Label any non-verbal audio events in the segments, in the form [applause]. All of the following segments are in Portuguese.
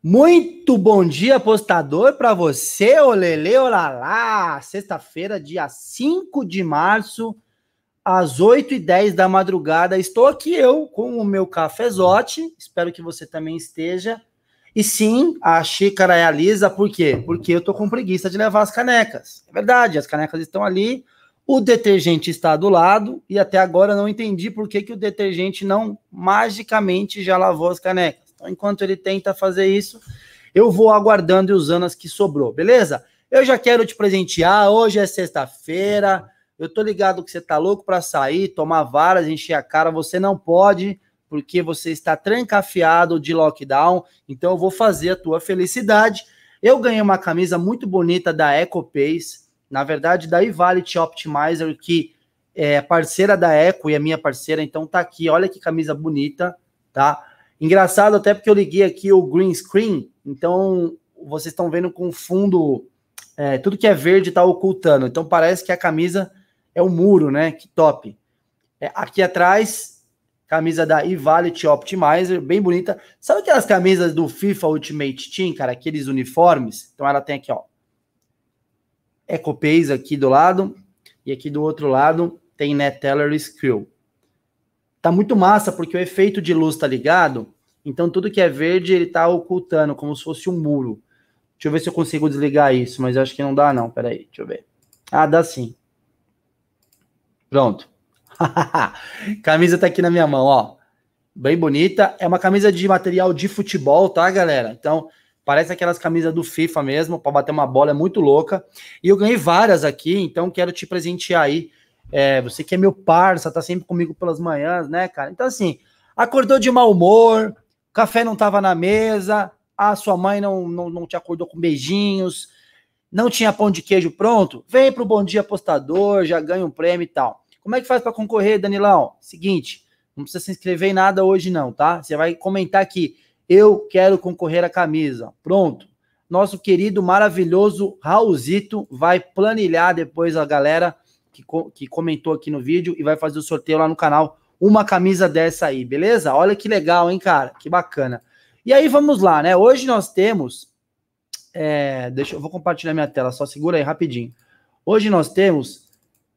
Muito bom dia, apostador, para você, olele, olalá. Sexta-feira, dia 5 de março, às 8h10 da madrugada. Estou aqui eu com o meu cafezote. Espero que você também esteja. E sim, a xícara é a lisa, por quê? Porque eu tô com preguiça de levar as canecas. É verdade, as canecas estão ali, o detergente está do lado, e até agora não entendi por que, que o detergente não magicamente já lavou as canecas. Então, enquanto ele tenta fazer isso, eu vou aguardando e usando as que sobrou, beleza? Eu já quero te presentear, hoje é sexta-feira, eu tô ligado que você tá louco para sair, tomar varas, encher a cara, você não pode, porque você está trancafiado de lockdown, então eu vou fazer a tua felicidade. Eu ganhei uma camisa muito bonita da EcoPace, na verdade da Evality Optimizer, que é parceira da Eco e a é minha parceira, então tá aqui, olha que camisa bonita, tá? Engraçado até porque eu liguei aqui o green screen, então vocês estão vendo com fundo, é, tudo que é verde está ocultando. Então parece que a camisa é o muro, né? Que top. É, aqui atrás, camisa da Evalit Optimizer, bem bonita. Sabe aquelas camisas do FIFA Ultimate Team, cara? Aqueles uniformes? Então ela tem aqui, ó. Ecopays aqui do lado e aqui do outro lado tem Neteller né, Skill tá muito massa, porque o efeito de luz tá ligado, então tudo que é verde ele tá ocultando, como se fosse um muro. Deixa eu ver se eu consigo desligar isso, mas acho que não dá não, peraí, deixa eu ver. Ah, dá sim. Pronto. [laughs] camisa tá aqui na minha mão, ó. Bem bonita. É uma camisa de material de futebol, tá, galera? Então, parece aquelas camisas do FIFA mesmo, para bater uma bola, é muito louca. E eu ganhei várias aqui, então quero te presentear aí é, você que é meu parça, tá sempre comigo pelas manhãs, né, cara? Então, assim, acordou de mau humor, café não tava na mesa, a sua mãe não, não, não te acordou com beijinhos, não tinha pão de queijo pronto, vem pro Bom Dia Apostador, já ganha um prêmio e tal. Como é que faz para concorrer, Danilão? Seguinte, não precisa se inscrever em nada hoje não, tá? Você vai comentar aqui, eu quero concorrer à camisa. Pronto. Nosso querido, maravilhoso Raulzito vai planilhar depois a galera que, que comentou aqui no vídeo e vai fazer o sorteio lá no canal. Uma camisa dessa aí, beleza? Olha que legal, hein, cara? Que bacana. E aí, vamos lá, né? Hoje nós temos. É, deixa eu vou compartilhar minha tela, só segura aí rapidinho. Hoje nós temos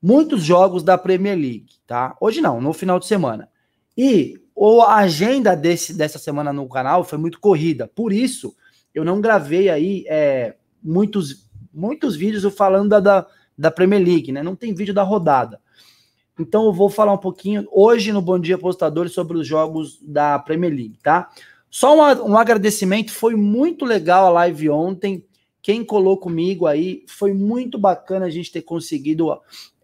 muitos jogos da Premier League, tá? Hoje não, no final de semana. E a agenda desse, dessa semana no canal foi muito corrida. Por isso, eu não gravei aí é, muitos, muitos vídeos falando da, da, da Premier League, né? Não tem vídeo da rodada. Então eu vou falar um pouquinho hoje no Bom Dia Apostadores sobre os jogos da Premier League, tá? Só um, um agradecimento, foi muito legal a live ontem. Quem colou comigo aí, foi muito bacana a gente ter conseguido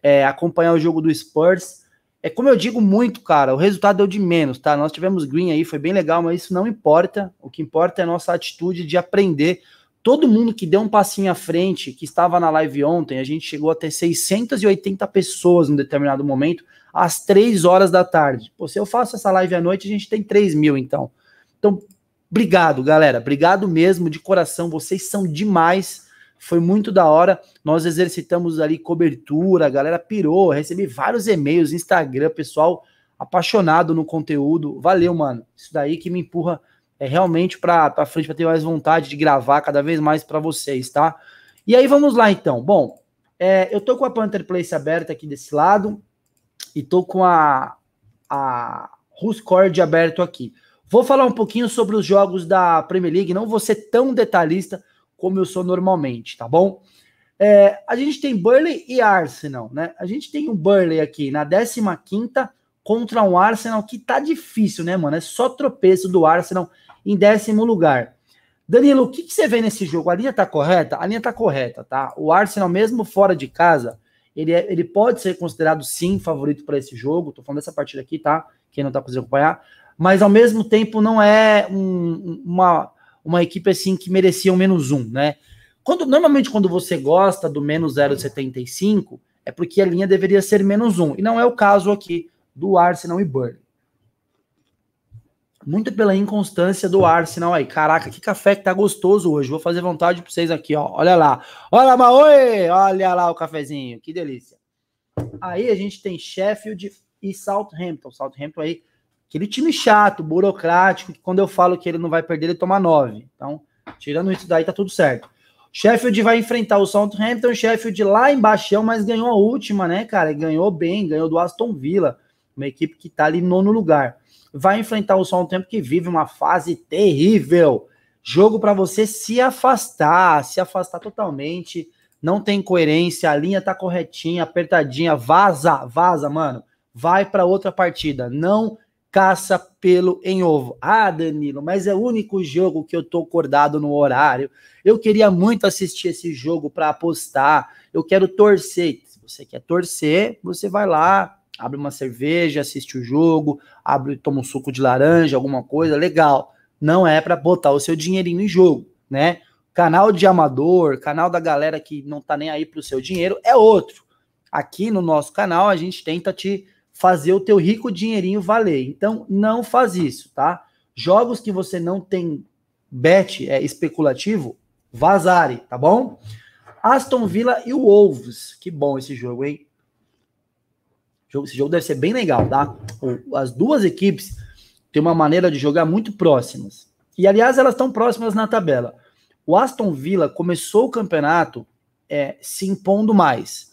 é, acompanhar o jogo do Spurs. É como eu digo muito, cara, o resultado deu é de menos, tá? Nós tivemos green aí, foi bem legal, mas isso não importa. O que importa é a nossa atitude de aprender todo mundo que deu um passinho à frente, que estava na live ontem, a gente chegou a ter 680 pessoas em determinado momento, às 3 horas da tarde. Pô, se eu faço essa live à noite, a gente tem 3 mil, então. Então, obrigado, galera. Obrigado mesmo, de coração. Vocês são demais. Foi muito da hora. Nós exercitamos ali cobertura, a galera pirou. Recebi vários e-mails, Instagram, pessoal apaixonado no conteúdo. Valeu, mano. Isso daí que me empurra é, realmente para frente, para ter mais vontade de gravar cada vez mais para vocês, tá? E aí vamos lá então. Bom, é, eu tô com a Panther Place aberta aqui desse lado e tô com a, a Ruscord aberto aqui. Vou falar um pouquinho sobre os jogos da Premier League, não vou ser tão detalhista como eu sou normalmente, tá bom? É, a gente tem Burley e Arsenal, né? A gente tem um Burley aqui na 15 quinta contra um Arsenal que tá difícil, né, mano? É só tropeço do Arsenal em décimo lugar. Danilo, o que, que você vê nesse jogo? A linha está correta? A linha está correta, tá? O Arsenal, mesmo fora de casa, ele, é, ele pode ser considerado sim favorito para esse jogo. Estou falando dessa partida aqui, tá? Quem não está conseguindo acompanhar, mas ao mesmo tempo não é um, uma, uma equipe assim que merecia um menos um, né? Quando, normalmente, quando você gosta do menos 0,75, é porque a linha deveria ser menos um, e não é o caso aqui do Arsenal e Burnley muito pela inconstância do Arsenal aí. Caraca, que café que tá gostoso hoje. Vou fazer vontade pra vocês aqui, ó. Olha lá. Olha, Maoi! Olha lá o cafezinho, que delícia. Aí a gente tem Sheffield e Southampton. Southampton aí, aquele time chato, burocrático, que quando eu falo que ele não vai perder, ele toma nove. Então, tirando isso daí, tá tudo certo. Sheffield vai enfrentar o Southampton, Sheffield lá embaixo, é mas ganhou a última, né, cara? Ganhou bem, ganhou do Aston Villa, uma equipe que tá ali nono lugar vai enfrentar o São Tempo que vive uma fase terrível. Jogo para você se afastar, se afastar totalmente. Não tem coerência, a linha tá corretinha, apertadinha, vaza, vaza, mano. Vai para outra partida, não caça pelo em ovo. Ah, Danilo, mas é o único jogo que eu tô acordado no horário. Eu queria muito assistir esse jogo para apostar. Eu quero torcer. Se você quer torcer, você vai lá, abre uma cerveja, assiste o jogo, abre, toma um suco de laranja, alguma coisa, legal. Não é para botar o seu dinheirinho em jogo, né? Canal de amador, canal da galera que não tá nem aí pro seu dinheiro é outro. Aqui no nosso canal a gente tenta te fazer o teu rico dinheirinho valer. Então não faz isso, tá? Jogos que você não tem bet é especulativo, vazare, tá bom? Aston Villa e o Wolves. Que bom esse jogo, hein? Esse jogo deve ser bem legal, tá? As duas equipes têm uma maneira de jogar muito próximas. E, aliás, elas estão próximas na tabela. O Aston Villa começou o campeonato é, se impondo mais.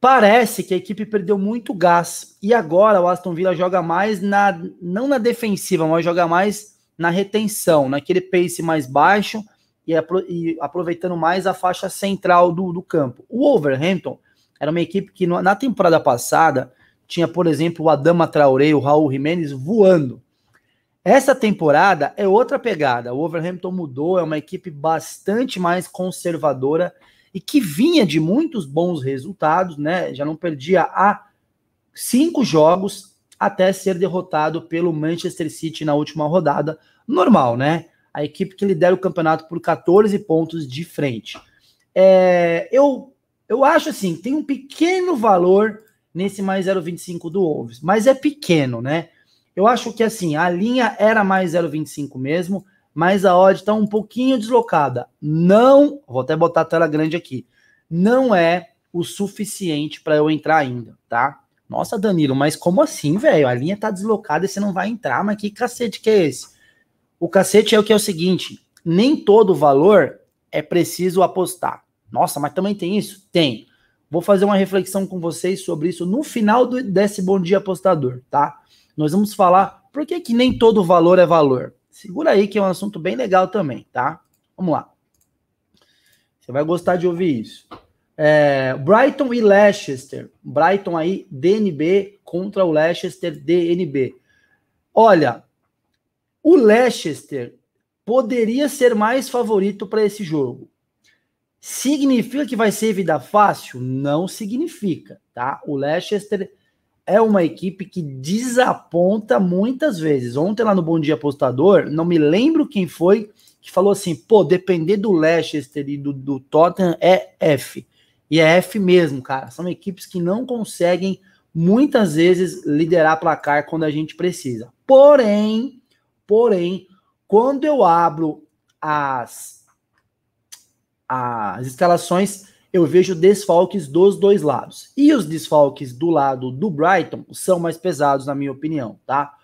Parece que a equipe perdeu muito gás. E agora o Aston Villa joga mais na. não na defensiva, mas joga mais na retenção, naquele pace mais baixo e, apro e aproveitando mais a faixa central do, do campo. O Overhampton era uma equipe que na temporada passada tinha, por exemplo, o Adama Traoré, o Raul Jiménez voando. Essa temporada é outra pegada. O Overhampton mudou, é uma equipe bastante mais conservadora e que vinha de muitos bons resultados, né? Já não perdia há cinco jogos até ser derrotado pelo Manchester City na última rodada. Normal, né? A equipe que lidera o campeonato por 14 pontos de frente. É, eu eu acho assim, tem um pequeno valor nesse mais 0,25 do Wolves, mas é pequeno, né? Eu acho que assim, a linha era mais 0,25 mesmo, mas a odd está um pouquinho deslocada. Não, vou até botar a tela grande aqui. Não é o suficiente para eu entrar ainda, tá? Nossa, Danilo, mas como assim, velho? A linha tá deslocada e você não vai entrar, mas que cacete que é esse? O cacete é o que é o seguinte, nem todo valor é preciso apostar. Nossa, mas também tem isso? Tem. Vou fazer uma reflexão com vocês sobre isso no final do, desse Bom Dia Apostador, tá? Nós vamos falar por que, que nem todo valor é valor. Segura aí que é um assunto bem legal também, tá? Vamos lá. Você vai gostar de ouvir isso. É, Brighton e Leicester. Brighton aí, DNB contra o Leicester, DNB. Olha, o Leicester poderia ser mais favorito para esse jogo. Significa que vai ser vida fácil? Não significa, tá? O Leicester é uma equipe que desaponta muitas vezes. Ontem lá no Bom Dia Apostador, não me lembro quem foi que falou assim: pô, depender do Leicester e do, do Tottenham é F. E é F mesmo, cara. São equipes que não conseguem muitas vezes liderar placar quando a gente precisa. Porém, porém, quando eu abro as as instalações, eu vejo desfalques dos dois lados. E os desfalques do lado do Brighton são mais pesados, na minha opinião, tá?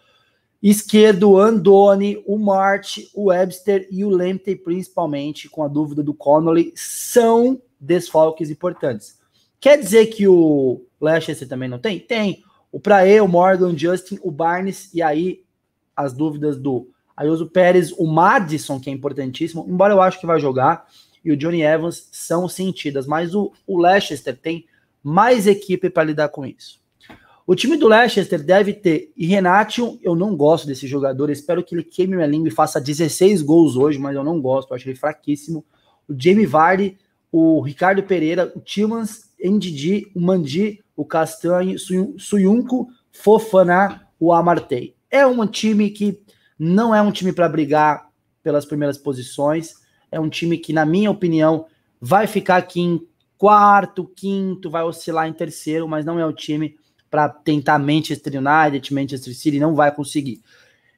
Esquerdo, Andoni o Mart, o Webster e o Lemte, principalmente, com a dúvida do Connolly, são desfalques importantes. Quer dizer que o Leicester também não tem? Tem. O Praê, o Morgan, o Justin, o Barnes e aí as dúvidas do Ayuso Pérez, o Madison, que é importantíssimo, embora eu acho que vai jogar, e o Johnny Evans são sentidas, mas o, o Leicester tem mais equipe para lidar com isso. O time do Leicester deve ter e Renato eu não gosto desse jogador, espero que ele queime minha língua e faça 16 gols hoje, mas eu não gosto, eu acho ele fraquíssimo. O Jamie Vardy, o Ricardo Pereira, o Tillmans, Ndidi, o Mandi, o Castanho, Suyunco, Fofana, o Amartey. É um time que não é um time para brigar pelas primeiras posições, é um time que, na minha opinião, vai ficar aqui em quarto, quinto, vai oscilar em terceiro, mas não é o time para tentar Manchester United, Manchester City, não vai conseguir.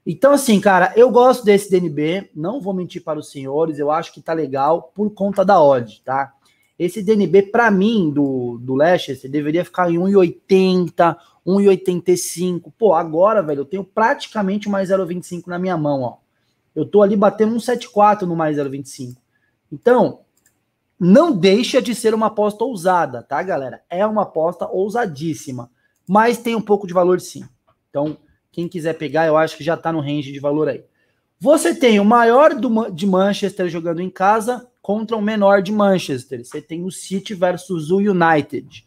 Então, assim, cara, eu gosto desse DNB, não vou mentir para os senhores, eu acho que tá legal por conta da odd, tá? Esse DNB, para mim, do, do Leicester, deveria ficar em 1,80, 1,85. Pô, agora, velho, eu tenho praticamente mais 0,25 na minha mão, ó. Eu estou ali batendo um 7,4 no mais 0,25. Então, não deixa de ser uma aposta ousada, tá, galera? É uma aposta ousadíssima, mas tem um pouco de valor sim. Então, quem quiser pegar, eu acho que já está no range de valor aí. Você tem o maior do, de Manchester jogando em casa contra o menor de Manchester. Você tem o City versus o United.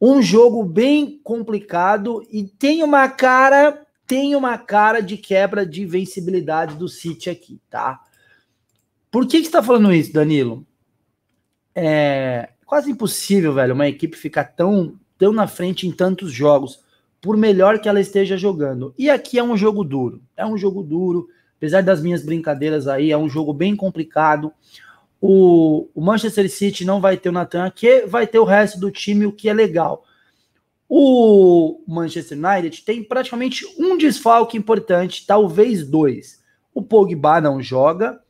Um jogo bem complicado e tem uma cara tem uma cara de quebra de vencibilidade do City aqui, tá? Por que, que você tá falando isso, Danilo? É quase impossível, velho, uma equipe ficar tão, tão na frente em tantos jogos, por melhor que ela esteja jogando. E aqui é um jogo duro. É um jogo duro, apesar das minhas brincadeiras aí, é um jogo bem complicado. O, o Manchester City não vai ter o Nathan aqui, vai ter o resto do time, o que é legal. O Manchester United tem praticamente um desfalque importante, talvez dois. O Pogba não joga,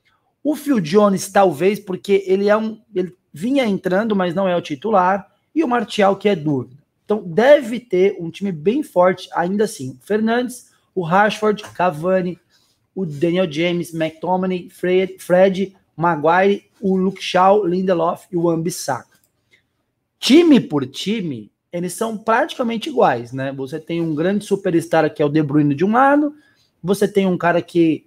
o Phil Jones talvez porque ele é um ele vinha entrando, mas não é o titular, e o Martial que é dúvida. Então deve ter um time bem forte ainda assim. Fernandes, o Rashford, Cavani, o Daniel James, McTominay, Fred, Fred Maguire, o Luke Shaw, Lindelof e o Ambissac. Time por time, eles são praticamente iguais, né? Você tem um grande superstar que é o De Bruyne de um lado, você tem um cara que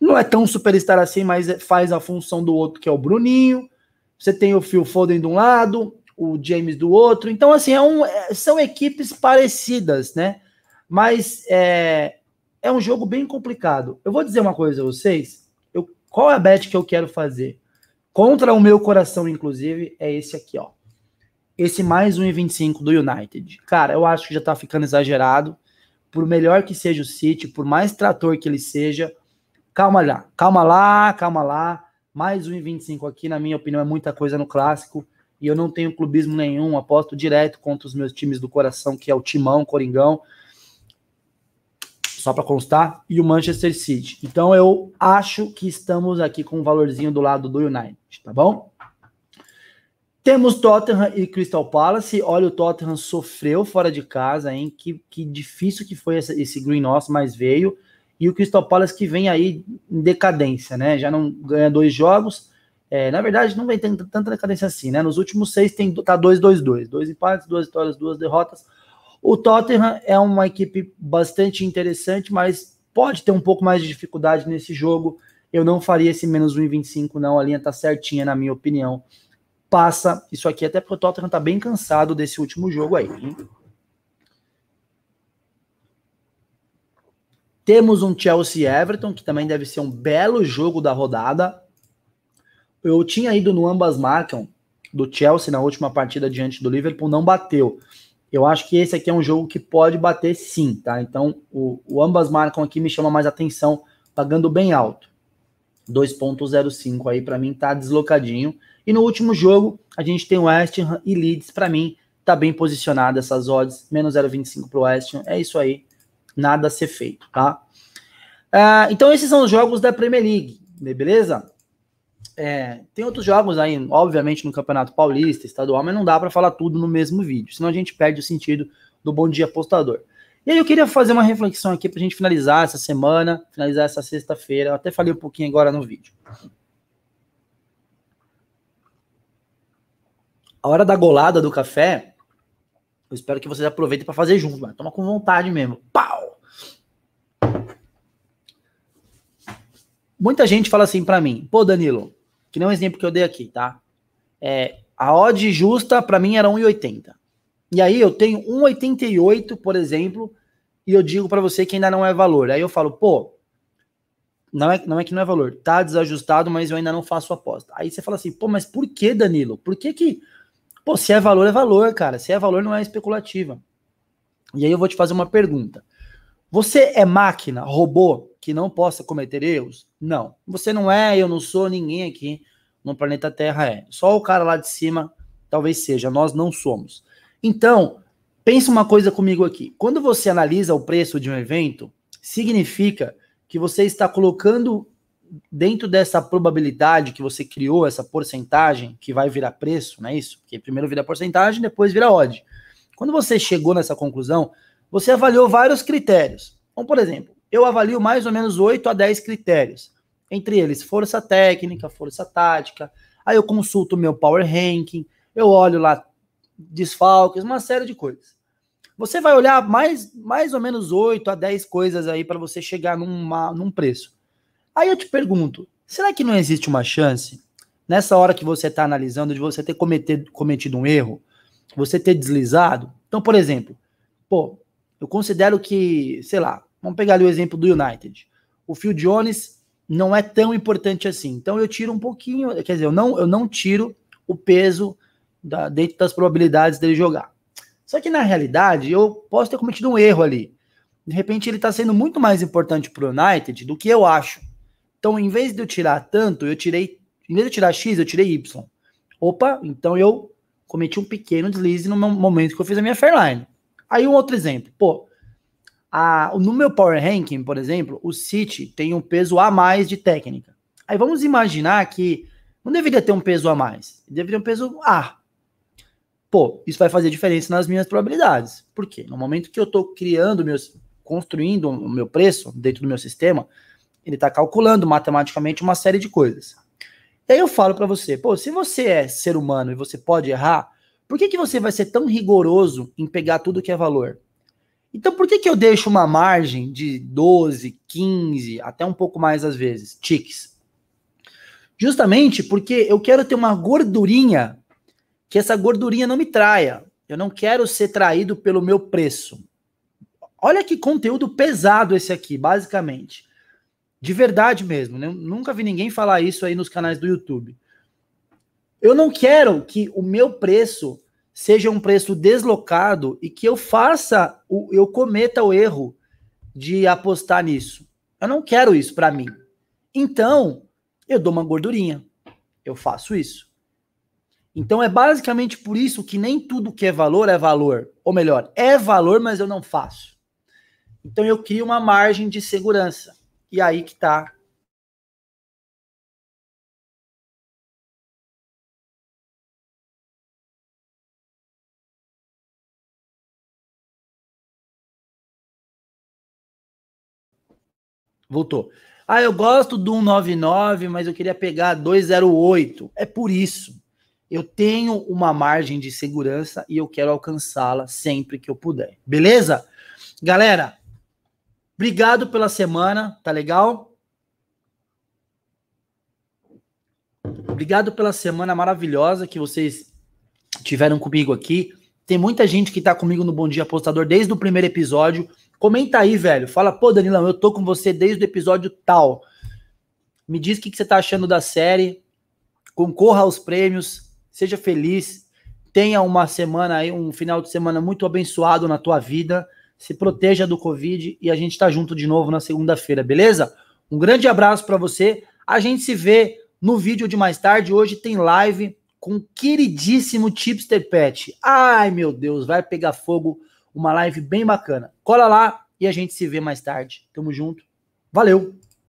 não é tão superstar assim, mas é, faz a função do outro, que é o Bruninho. Você tem o Phil Foden de um lado, o James do outro. Então, assim, é um, é, são equipes parecidas, né? Mas é, é um jogo bem complicado. Eu vou dizer uma coisa a vocês. Eu, qual é a bet que eu quero fazer? Contra o meu coração, inclusive, é esse aqui, ó esse mais 1,25 do United. Cara, eu acho que já tá ficando exagerado. Por melhor que seja o City, por mais trator que ele seja, calma lá, calma lá, calma lá. Mais 1,25 aqui, na minha opinião, é muita coisa no clássico. E eu não tenho clubismo nenhum, aposto direto contra os meus times do coração, que é o Timão, Coringão. Só para constar, e o Manchester City. Então eu acho que estamos aqui com um valorzinho do lado do United, tá bom? Temos Tottenham e Crystal Palace. Olha, o Tottenham sofreu fora de casa, hein? Que, que difícil que foi essa, esse Green nosso mas veio. E o Crystal Palace que vem aí em decadência, né? Já não ganha dois jogos. É, na verdade, não vem tanta, tanta decadência assim, né? Nos últimos seis tem, tá 2-2-2. Dois, dois, dois. dois empates, duas vitórias, duas derrotas. O Tottenham é uma equipe bastante interessante, mas pode ter um pouco mais de dificuldade nesse jogo. Eu não faria esse menos 1,25, não. A linha tá certinha, na minha opinião passa isso aqui, até porque o Tottenham tá bem cansado desse último jogo aí. Hein? Temos um Chelsea Everton, que também deve ser um belo jogo da rodada. Eu tinha ido no ambas marcam do Chelsea na última partida diante do Liverpool, não bateu. Eu acho que esse aqui é um jogo que pode bater sim, tá? Então o, o ambas marcam aqui me chama mais atenção, pagando bem alto. 2.05 aí para mim tá deslocadinho. E no último jogo, a gente tem o West Ham e Leeds, para mim tá bem posicionada essas odds, menos 0.25 pro West Ham. É isso aí, nada a ser feito, tá? É, então esses são os jogos da Premier League, né, beleza? É, tem outros jogos aí, obviamente, no Campeonato Paulista, Estadual, mas não dá para falar tudo no mesmo vídeo, senão a gente perde o sentido do Bom Dia Apostador. E aí eu queria fazer uma reflexão aqui para a gente finalizar essa semana, finalizar essa sexta-feira. Eu até falei um pouquinho agora no vídeo. A hora da golada do café, eu espero que vocês aproveitem para fazer junto, mano. Toma com vontade mesmo. Pau! Muita gente fala assim para mim, pô, Danilo, que nem um exemplo que eu dei aqui, tá? É, a odd justa para mim era 1,80. E aí eu tenho 1,88, por exemplo, e eu digo para você que ainda não é valor. Aí eu falo, pô, não é, não é que não é valor, tá desajustado, mas eu ainda não faço aposta. Aí você fala assim, pô, mas por que, Danilo? Por que que. Pô, se é valor, é valor, cara. Se é valor, não é especulativa. E aí eu vou te fazer uma pergunta. Você é máquina, robô, que não possa cometer erros? Não. Você não é, eu não sou, ninguém aqui no planeta Terra é. Só o cara lá de cima talvez seja, nós não somos. Então, pensa uma coisa comigo aqui. Quando você analisa o preço de um evento, significa que você está colocando dentro dessa probabilidade que você criou, essa porcentagem que vai virar preço, não é isso? Porque primeiro vira porcentagem, depois vira odd. Quando você chegou nessa conclusão, você avaliou vários critérios. Então, por exemplo, eu avalio mais ou menos 8 a 10 critérios. Entre eles, força técnica, força tática. Aí eu consulto o meu power ranking, eu olho lá desfalques, uma série de coisas. Você vai olhar mais, mais ou menos 8 a 10 coisas aí para você chegar numa, num preço. Aí eu te pergunto, será que não existe uma chance, nessa hora que você está analisando, de você ter cometido, cometido um erro, você ter deslizado? Então, por exemplo, pô, eu considero que, sei lá, vamos pegar ali o exemplo do United. O Phil Jones não é tão importante assim. Então eu tiro um pouquinho, quer dizer, eu não, eu não tiro o peso da, dentro das probabilidades dele jogar. Só que na realidade, eu posso ter cometido um erro ali. De repente, ele está sendo muito mais importante para o United do que eu acho. Então, em vez de eu tirar tanto, eu tirei. Em vez de eu tirar X, eu tirei Y. Opa, então eu cometi um pequeno deslize no momento que eu fiz a minha Fairline. Aí, um outro exemplo. Pô, a, no meu Power Ranking, por exemplo, o City tem um peso a mais de técnica. Aí vamos imaginar que não deveria ter um peso a mais, deveria ter um peso A pô, isso vai fazer diferença nas minhas probabilidades. Por quê? No momento que eu estou criando, meus, construindo o meu preço dentro do meu sistema, ele está calculando matematicamente uma série de coisas. E aí eu falo para você, pô, se você é ser humano e você pode errar, por que, que você vai ser tão rigoroso em pegar tudo que é valor? Então por que, que eu deixo uma margem de 12, 15, até um pouco mais às vezes, Ticks. Justamente porque eu quero ter uma gordurinha que essa gordurinha não me traia. Eu não quero ser traído pelo meu preço. Olha que conteúdo pesado esse aqui, basicamente. De verdade mesmo. Né? Nunca vi ninguém falar isso aí nos canais do YouTube. Eu não quero que o meu preço seja um preço deslocado e que eu faça, eu cometa o erro de apostar nisso. Eu não quero isso para mim. Então, eu dou uma gordurinha. Eu faço isso. Então é basicamente por isso que nem tudo que é valor é valor. Ou melhor, é valor, mas eu não faço. Então eu crio uma margem de segurança. E aí que está Voltou. Ah, eu gosto do 199, mas eu queria pegar 208. É por isso eu tenho uma margem de segurança e eu quero alcançá-la sempre que eu puder. Beleza? Galera, obrigado pela semana, tá legal? Obrigado pela semana maravilhosa que vocês tiveram comigo aqui. Tem muita gente que tá comigo no Bom Dia Apostador desde o primeiro episódio. Comenta aí, velho. Fala, pô, Danilão, eu tô com você desde o episódio tal. Me diz o que, que você tá achando da série. Concorra aos prêmios seja feliz, tenha uma semana aí, um final de semana muito abençoado na tua vida, se proteja do Covid e a gente tá junto de novo na segunda-feira, beleza? Um grande abraço para você. A gente se vê no vídeo de mais tarde. Hoje tem live com o queridíssimo Chipster Pet. Ai, meu Deus, vai pegar fogo. Uma live bem bacana. Cola lá e a gente se vê mais tarde. Tamo junto. Valeu!